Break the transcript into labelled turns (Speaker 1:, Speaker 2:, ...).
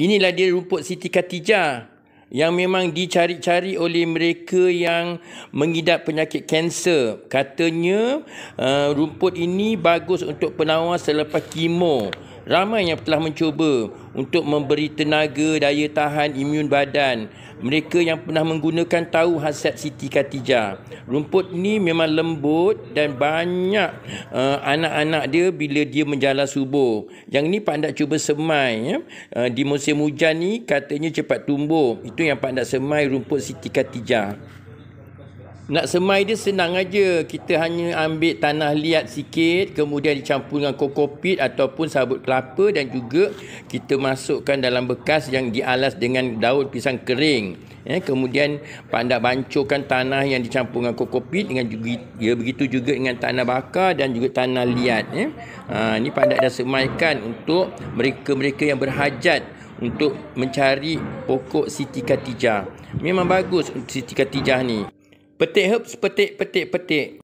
Speaker 1: Inilah dia rumput Siti Khadijah yang memang dicari-cari oleh mereka yang mengidap penyakit kanser. Katanya uh, rumput ini bagus untuk penawar selepas kimo. Ramai yang telah mencuba untuk memberi tenaga daya tahan imun badan. Mereka yang pernah menggunakan tahu hasad Siti Khatijah. Rumput ni memang lembut dan banyak uh, anak-anak dia bila dia menjala subuh. Yang ni Pak Andak cuba semai. Ya? Uh, di musim hujan ni katanya cepat tumbuh. Itu yang Pak Andak semai rumput Siti Khatijah. Nak semai dia senang aja. Kita hanya ambil tanah liat sikit, kemudian dicampur dengan kokopit ataupun sabut kelapa dan juga kita masukkan dalam bekas yang dialas dengan daun pisang kering. Ya, kemudian pandak bancuhkan tanah yang dicampur dengan kokopit dengan juga ya, begitu juga dengan tanah bakar dan juga tanah liat. Ya. Ha, ini pandak dah semaikan untuk mereka-mereka yang berhajat untuk mencari pokok Siti Katijah. Memang bagus untuk Siti Katijah ni petik herbs petik petik petik